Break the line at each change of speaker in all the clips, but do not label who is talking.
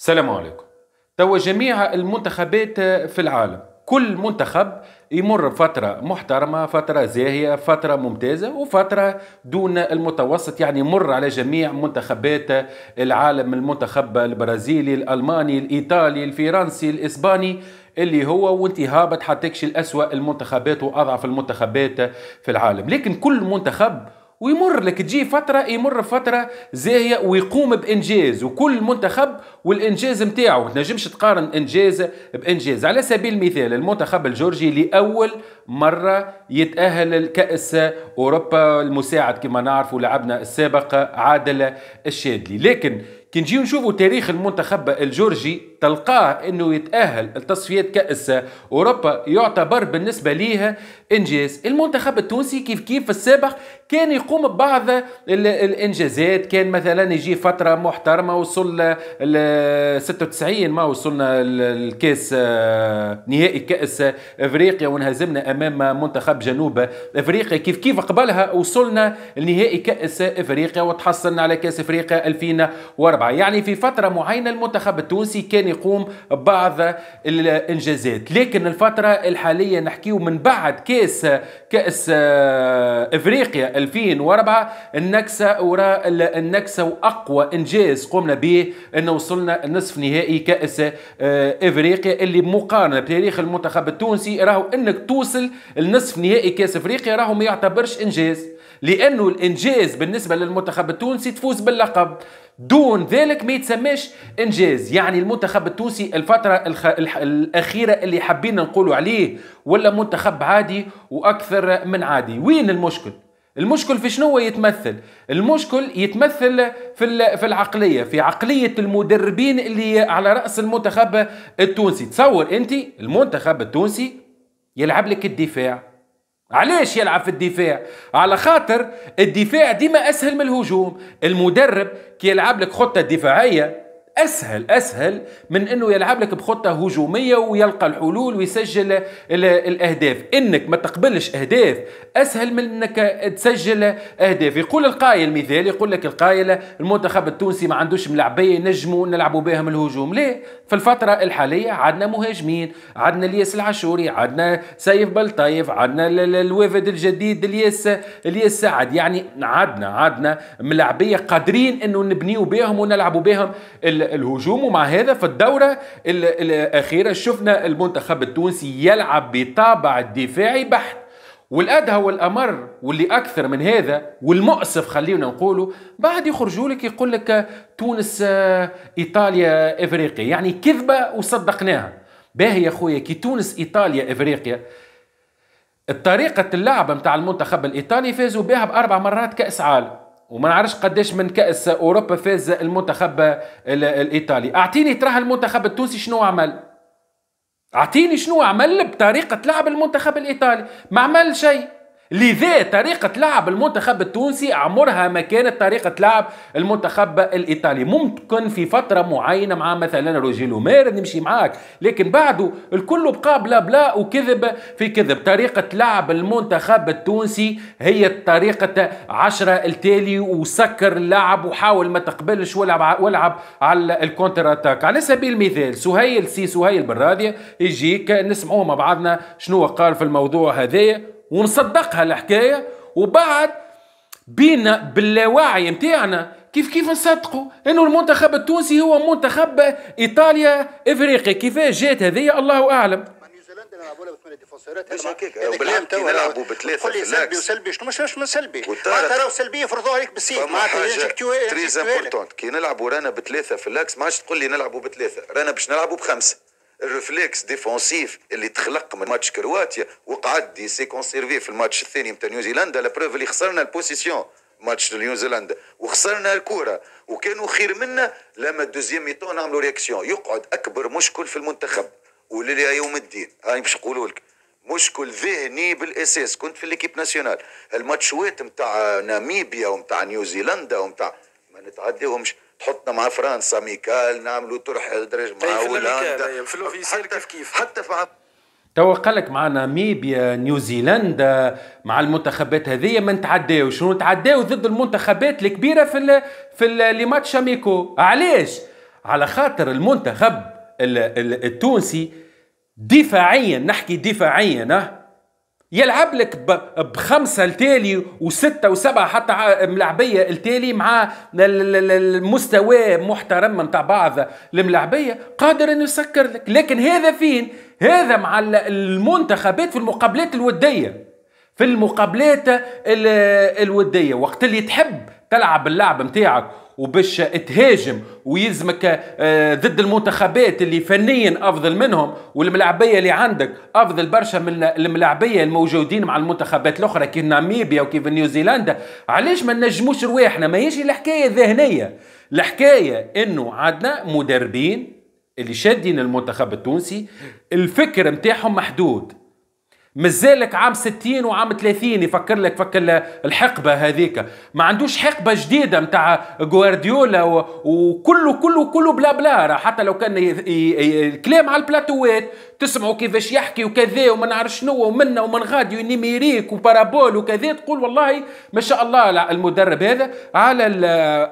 السلام عليكم توا جميع المنتخبات في العالم كل منتخب يمر بفترة محترمة فترة زاهية فترة ممتازة وفترة دون المتوسط يعني يمر على جميع منتخبات العالم المنتخب البرازيلي الألماني الإيطالي الفرنسي الإسباني اللي هو وانت هابط حتى الأسوأ المنتخبات وأضعف المنتخبات في العالم لكن كل منتخب ويمر لك تجي فترة يمر فترة زاهية ويقوم بإنجاز وكل منتخب والإنجاز متاعه ما تنجمش تقارن إنجاز بإنجاز على سبيل المثال المنتخب الجورجي لأول مرة يتأهل لكأس أوروبا المساعد كما نعرفوا لعبنا السابق عادل الشادلي لكن كي نجيو نشوفوا تاريخ المنتخب الجورجي تلقاه انه يتاهل لتصفيات كاس اوروبا يعتبر بالنسبه ليه انجاز المنتخب التونسي كيف كيف في السابق كان يقوم ببعض الانجازات كان مثلا يجي فتره محترمه وصل ل 96 ما وصلنا الكاس آه، نهائي كاس افريقيا وانهزمنا امام منتخب جنوب افريقيا كيف كيف قبلها وصلنا لنهائي كاس افريقيا وتحصلنا على كاس افريقيا 2004 يعني في فتره معينه المنتخب التونسي كان يقوم ببعض الانجازات لكن الفتره الحاليه نحكيو من بعد كاس كاس آه، افريقيا 2004 النكسة وراء النكسة وأقوى إنجاز قمنا به أنه وصلنا نصف نهائي كأس آه، إفريقيا اللي مقارنة بتاريخ المنتخب التونسي راهو أنك توصل لنصف نهائي كأس إفريقيا راهو ما يعتبرش إنجاز لأنه الإنجاز بالنسبة للمنتخب التونسي تفوز باللقب دون ذلك ما يتسماش انجاز يعني المنتخب التونسي الفتره الخ... الح... الاخيره اللي حبينا نقولوا عليه ولا منتخب عادي واكثر من عادي وين المشكل المشكل في شنو يتمثل المشكل يتمثل في في العقليه في عقليه المدربين اللي على راس المنتخب التونسي تصور انت المنتخب التونسي يلعب لك الدفاع علاش يلعب في الدفاع على خاطر الدفاع ديما اسهل من الهجوم المدرب كي يلعب لك خطه دفاعيه اسهل اسهل من انه يلعب لك بخطه هجوميه ويلقى الحلول ويسجل الاهداف انك ما تقبلش اهداف اسهل من انك تسجل اهداف يقول القايل مثال يقول لك القائل المنتخب التونسي ما عندوش ملاعبيه نجموا نلعبوا بهم الهجوم ليه في الفتره الحاليه عندنا مهاجمين عندنا الياس العاشوري عندنا سيف بلطيف عندنا الوافد الجديد الياس الياس سعد يعني عندنا عندنا ملاعبيه قادرين انه نبنيو بهم ونلعبوا بهم الهجوم ومع هذا في الدورة الأخيرة شفنا المنتخب التونسي يلعب بطابع دفاعي بحت والادهى والامر واللي اكثر من هذا والمؤسف خلينا نقوله بعد يخرجوا لك يقول لك تونس آه، ايطاليا افريقيا يعني كذبه وصدقناها باهي يا خويا كي تونس ايطاليا افريقيا الطريقة اللعب متاع المنتخب الإيطالي فازوا بها بأربع مرات كأس عالم وما نعرفش قداش من كأس أوروبا فاز المنتخب الإيطالي أعطيني تراه المنتخب التونسي شنو عمل أعطيني شنو عمل بطريقة لعب المنتخب الإيطالي ما عمل شيء لذا طريقة لعب المنتخب التونسي عمرها ما كانت طريقة لعب المنتخب الإيطالي ممكن في فترة معينة مع مثلا روجيلو مير نمشي معاك لكن بعده الكل بقى بلا بلا وكذب في كذب طريقة لعب المنتخب التونسي هي طريقة عشرة التالي وسكر اللعب وحاول ما تقبلش ولعب, ولعب على الكونتر اتاك على سبيل المثال سهيل سي سهيل بالراضية يجيك نسمعوه مع بعضنا شنو قال في الموضوع هذايا ونصدقها الحكايه وبعد بينا باللاوعي نتاعنا كيف كيف نصدقوا انه المنتخب التونسي هو منتخب ايطاليا افريقيا كيفاش جات هذه الله اعلم نيوزيلندا
نلعبوا بثلاثه قول لي سلبي وسلبي شنو مش سلبي سلبيه فرضوها عليك بالسيف معناتها كي نلعبوا رانا بثلاثه في الاكس ما تقول لي نلعبوا بثلاثه رانا باش نلعبوا بخمسه الرفلكس ديفونسيف اللي تخلق من ماتش كرواتيا وقعد دي سي كونسيرفي في الماتش الثاني نتاع نيوزيلندا لابروف اللي خسرنا البوسيسيون ماتش نيوزيلندا وخسرنا الكره وكانوا خير منا لما الدوزيام ميتون نعملوا رياكسيون يقعد اكبر مشكل في المنتخب وللي يوم الدين هاي باش نقولوا لك مشكل ذهني بالاساس كنت في ليكيب ناسيونال الماتشوات نتاع ناميبيا ومتاع نيوزيلندا ومتاع ما نتعديهمش تحطنا مع فرنسا ميكال نعملوا طرح درج مع هولندا إيه، في إيه، كيف كيف حتى مع
توا قال لك مع ناميبيا نيوزيلندا مع المنتخبات هذه ما نتعداوش شنو نتعداو ضد المنتخبات الكبيره في في لي ماتش اميكو علاش على خاطر المنتخب التونسي دفاعيا نحكي دفاعيا يلعب لك بخمسه التالي وسته وسبعه حتى ملعبيه التالي مع المستوى محترم نتاع بعض الملعبيه قادر انه يسكر لك لكن هذا فين هذا مع المنتخبات في المقابلات الوديه في المقابلات الوديه وقت اللي تحب تلعب اللعب نتاعك وباش تهاجم ويلزمك آه، ضد المنتخبات اللي فنيا افضل منهم والملاعبيه اللي عندك افضل برشا من الملاعبيه الموجودين مع المنتخبات الاخرى كي ناميبيا وكيف نيوزيلندا علاش ما نجموش رواحنا ما هيش الحكايه الذهنيه الحكايه انه عندنا مدربين اللي شادين المنتخب التونسي الفكر نتاعهم محدود مازالك عام 60 وعام 30 يفكر لك فكر الحقبه هذيك ما عندوش حقبه جديده نتاع جوارديولا وكله كله كله بلا بلا حتى لو كان الكلام على البلاتوات تسمعوا كيفاش يحكي وكذا وما نعرف شنو ومنا ومن غادي ونيميريك وبارابول وكذا تقول والله ما شاء الله المدرب هذا على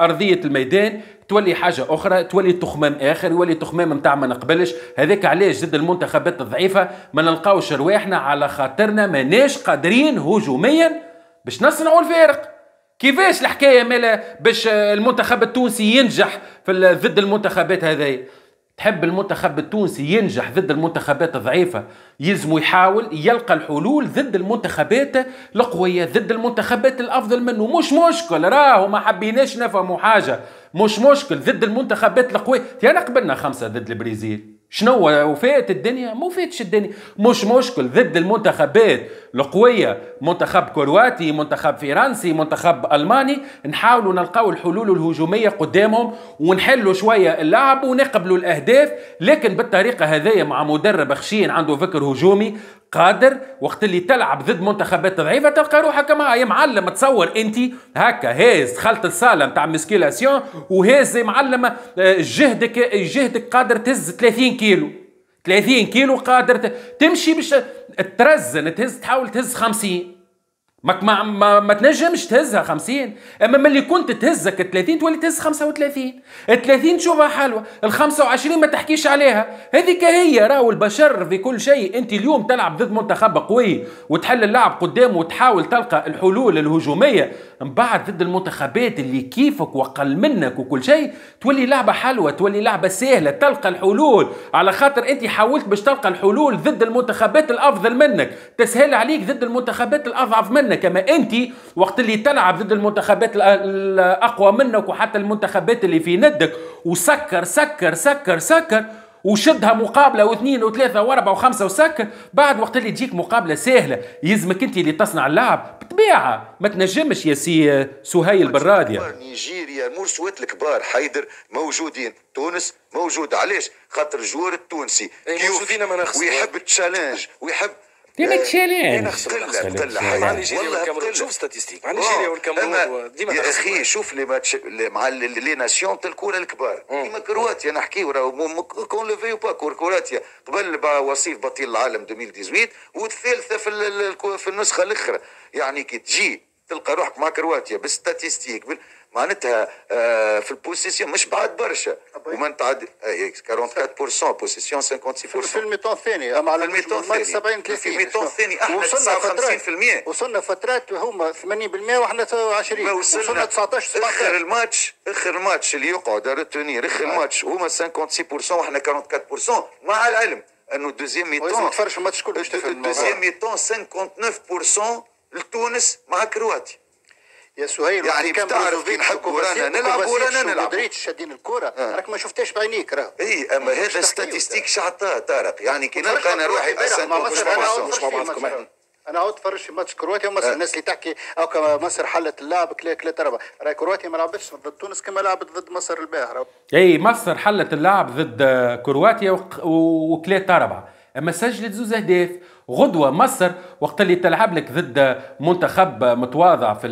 ارضيه الميدان تولي حاجه اخرى تولي تخمام اخر يولي تخمام نتاع ما نقبلش هذاك علاش ضد المنتخبات الضعيفه ما نلقاوش رواحنا على خاطرنا ماناش قادرين هجوميا باش نصنعوا الفارق كيفاش الحكايه مالا باش المنتخب التونسي ينجح في ضد المنتخبات هذايا تحب المنتخب التونسي ينجح ضد المنتخبات الضعيفة يلزم يحاول يلقى الحلول ضد المنتخبات القوية ضد المنتخبات الأفضل منه مش مشكل راهو ما حبيناش نفهموا حاجة مش مشكل ضد المنتخبات القوية أنا قبلنا خمسة ضد البرازيل شنو وفات الدنيا مو فاتش الدنيا مش مشكل ضد المنتخبات القوية منتخب كرواتي منتخب فرنسي منتخب ألماني نحاولوا نلقاو الحلول الهجومية قدامهم ونحلوا شوية اللعب ونقبلوا الأهداف لكن بالطريقة هذية مع مدرب خشين عنده فكر هجومي قادر وقت اللي تلعب ضد منتخبات ضعيفه تلقى روحك معاه يا معلم تصور انت هكا هاز دخلت الصاله نتاع مسكيلاسيون وهاز يا معلم آه، جهدك جهدك قادر تهز 30 كيلو 30 كيلو قادر تمشي باش ترزن تهز تحاول تهز 50 ماك ما ما, ما تنجمش تهزها 50 اما ملي كنت تهزك 30 تولي تهز 35 30 تشوفها حلوه ال 25 ما تحكيش عليها هذيك هي راهو البشر في كل شيء انت اليوم تلعب ضد منتخب قوي وتحل اللعب قدامه وتحاول تلقى الحلول الهجوميه من بعد ضد المنتخبات اللي كيفك واقل منك وكل شيء تولي لعبه حلوه تولي لعبه سهله تلقى الحلول على خاطر انت حاولت باش تلقى الحلول ضد المنتخبات الافضل منك تسهل عليك ضد المنتخبات الاضعف منك منا كما انت وقت اللي تلعب ضد المنتخبات الاقوى منك وحتى المنتخبات اللي في ندك وسكر سكر سكر سكر وشدها مقابله واثنين وثلاثه واربعه وخمسه وسكر بعد وقت اللي تجيك مقابله سهله يلزمك انت اللي تصنع اللعب بطبيعه ما تنجمش يا سي سهيل برادية
نيجيريا مرشوات الكبار حيدر موجودين تونس موجود علاش خاطر الجوار التونسي إيه، موجودين ما ويحب التشالنج ويحب ديما إيه.
تشالي إيه، آه، انا اختلى اختلى
شوف ستاتيستيك نيجيريا والكاميرون ديما يا اخي شوف لي ماتش مع لي ناسيون تاع الكره الكبار ديما كرواتيا نحكيو كون لوفي با كرواتيا قبل وصيف بطيل العالم 2018 والثالثه في في النسخه الاخرى يعني كي تجي تلقى روحك مع كرواتيا بالستاتيستيك معناتها آه، في البوسيسيون مش بعد برشا وما تعد 44% بوسيسيون 56% في الميتون الثاني اما على الميتون الثاني 70 30 في الميتون الثاني احنا وصلنا 59% وصلنا فترات هما 80% واحنا 20 وصلنا 19 17 اخر الماتش اخر الماتش اللي يقعد ريتونير اخر الماتش آه. هما 56% واحنا 44% مع العلم انه الدوزيام ميتون لازم تفرش الماتش كله الدوزيام آه. ميتون 59% لتونس مع كرواتيا يا سهيل يعني بتعرف كي نحبوا ورانا نلعب ورانا نلعب مودريتش شادين الكره آه. راك ما شفتهاش بعينيك راه اي اما هذا ستاتيستيك شعطاه طارق يعني كي نلقى انا روحي اصلا مش مع بعضكم انا عاود تفرج في ماتش كرواتيا ومصر آه. الناس اللي تحكي او مصر حلت اللعب كلا اربعة راهي كرواتيا ما لعبتش ضد تونس كما لعبت ضد مصر الباهرة
اي مصر حلت اللعب ضد كرواتيا وكلا اربعة اما سجلت زوز اهداف غدوه مصر وقت اللي تلعب لك ضد منتخب متواضع في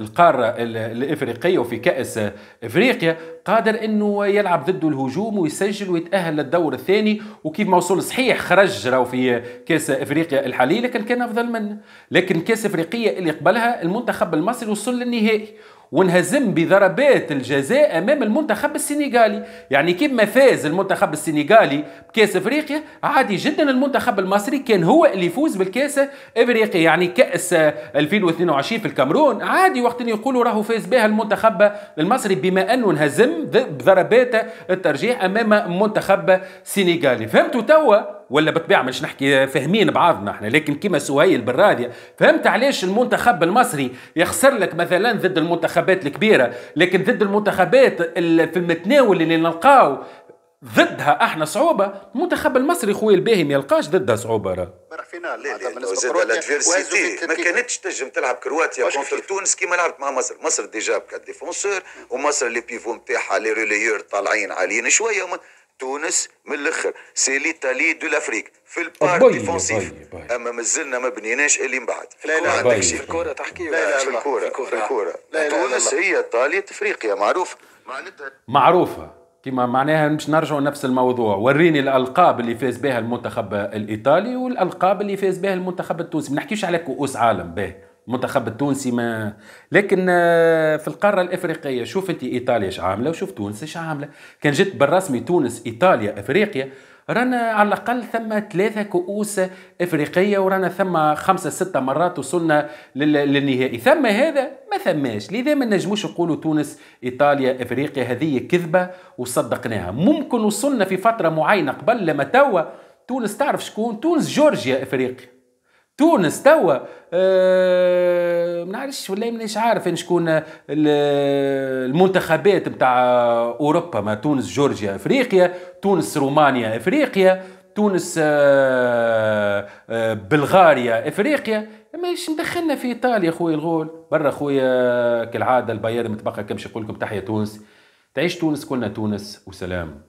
القاره الافريقيه وفي كاس افريقيا قادر انه يلعب ضد الهجوم ويسجل ويتاهل للدور الثاني وكيف موصول صحيح خرج راهو في كاس افريقيا الحالي لكن كان افضل منه لكن كاس افريقيا اللي قبلها المنتخب المصري وصل للنهائي وانهزم بضربات الجزاء امام المنتخب السنغالي يعني كيما فاز المنتخب السنغالي بكاس افريقيا عادي جدا المنتخب المصري كان هو اللي يفوز بالكاس افريقيا يعني كاس 2022 في الكاميرون عادي وقت اللي يقولوا راهو فاز بها المنتخب المصري بما انه انهزم بضربات الترجيح امام منتخب سنغالي فهمتوا توا ولا بالطبيعه مش نحكي فاهمين بعضنا احنا لكن كيما سهيل بالرادية فهمت علاش المنتخب المصري يخسر لك مثلا ضد المنتخبات الكبيره لكن ضد المنتخبات في المتناول اللي نلقاو ضدها احنا صعوبه المنتخب المصري خويا الباهي ما يلقاش ضدها صعوبه راه
ما كانتش تنجم تلعب كرواتيا كونتر تونس كيما لعبت مع مصر مصر ديجا بكات ديفونسور ومصر لي بيفو نتاعها لي ريليور طالعين عاليين شويه تونس من الاخر سي ليتالي دو لافريك
في البارك أه، ديفونسيف
اما مازلنا ما بنيناش اللي من بعد لا لا عندك شي في الكره تحكي لا لا في الكوره في الكوره تونس هي ايطاليا افريقيا معروف
معناتها معروفه كما معناها مش نرجعوا نفس الموضوع وريني الالقاب اللي فاز بها المنتخب الايطالي والالقاب اللي فاز بها المنتخب التونسي ما نحكيش على كؤوس عالم به المنتخب التونسي ما لكن آه، في القاره الافريقيه شوف انت ايطاليا اش عامله وشوف تونس اش عامله كان جت بالرسمي تونس ايطاليا افريقيا رانا على الاقل ثم ثلاثه كؤوس افريقيه ورانا ثم خمسه سته مرات وصلنا للنهائي ثم هذا ما ثماش لذا ما نجموش نقولوا تونس ايطاليا افريقيا هذه كذبه وصدقناها ممكن وصلنا في فتره معينه قبل لما توا تونس تعرف شكون تونس جورجيا افريقيا تونس توا أه ما نعرفش ولا مانيش عارف ان شكون المنتخبات نتاع اوروبا ما تونس جورجيا افريقيا تونس رومانيا افريقيا تونس أه أه بلغاريا افريقيا ماش مدخلنا في ايطاليا خويا الغول برا خويا آه، كالعاده البيار متبقى كمش يقول لكم تحيا تونس تعيش تونس كلنا تونس وسلام